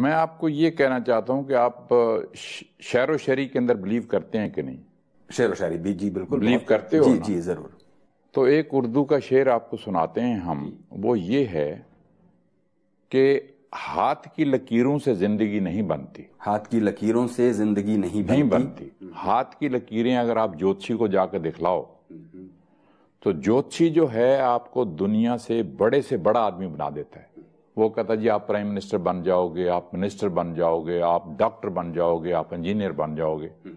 मैं आपको ये कहना चाहता हूँ कि आप शहर शहरी के अंदर बिलीव करते हैं कि नहीं शेर शहरी भी जी बिल्कुल बिलीव करते हो जी जी ज़रूर तो एक उर्दू का शेर आपको सुनाते हैं हम वो ये है कि हाथ की लकीरों से जिंदगी नहीं बनती हाथ की लकीरों से जिंदगी नहीं बनती, नहीं बनती। हाथ की लकीरें अगर आप ज्योतिषी को जाकर दिखलाओ हम्म। तो ज्योतिषी जो है आपको दुनिया से बड़े से बड़ा आदमी बना देता है वो कहता जी आप प्राइम मिनिस्टर बन जाओगे आप मिनिस्टर बन जाओगे आप डॉक्टर बन जाओगे आप इंजीनियर बन जाओगे हम्म।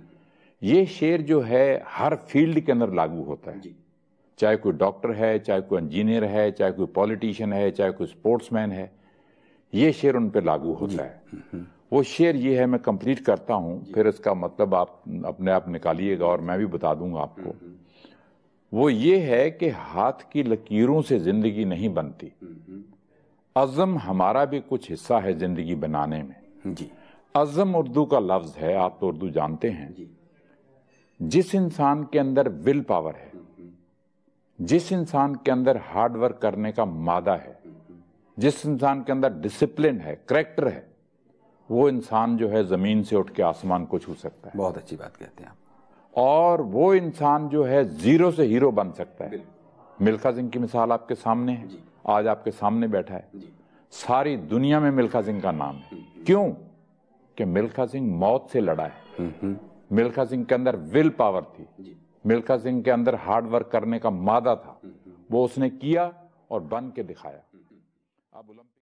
ये शेर जो है हर फील्ड के अंदर लागू होता है चाहे कोई डॉक्टर है चाहे कोई इंजीनियर है चाहे कोई पॉलिटिशियन है चाहे कोई स्पोर्ट्समैन है ये शेर उन पर लागू होता है हम्म, हम्म। वो शेर ये है मैं कंप्लीट करता हूँ फिर इसका मतलब आप अपने आप निकालिएगा और मैं भी बता दूंगा आपको वो ये है कि हाथ की लकीरों से जिंदगी नहीं बनती अज़म हमारा भी कुछ हिस्सा है ज़िंदगी बनाने में जी अज़म उर्दू का लफ्ज़ है आप तो उर्दू जानते हैं जी। जिस इंसान के अंदर विल पावर है जिस इंसान के अंदर हार्ड वर्क करने का मादा है जिस इंसान के अंदर डिसिप्लिन है करेक्टर है वो इंसान जो है ज़मीन से उठ के आसमान को छू सकता है बहुत अच्छी बात कहते हैं आप और वो इंसान जो है ज़ीरो से हीरो बन सकता है मिल्खा सिंह की मिसाल आपके सामने है आज आपके सामने बैठा है सारी दुनिया में मिल्खा सिंह का नाम है हम्म। क्यों कि मिल्खा सिंह मौत से लड़ा है हम्म, हम्म। मिल्खा सिंह के अंदर विल पावर थी मिल्खा सिंह के अंदर हार्ड वर्क करने का मादा था वो उसने किया और बन के दिखाया अब ओलंपिक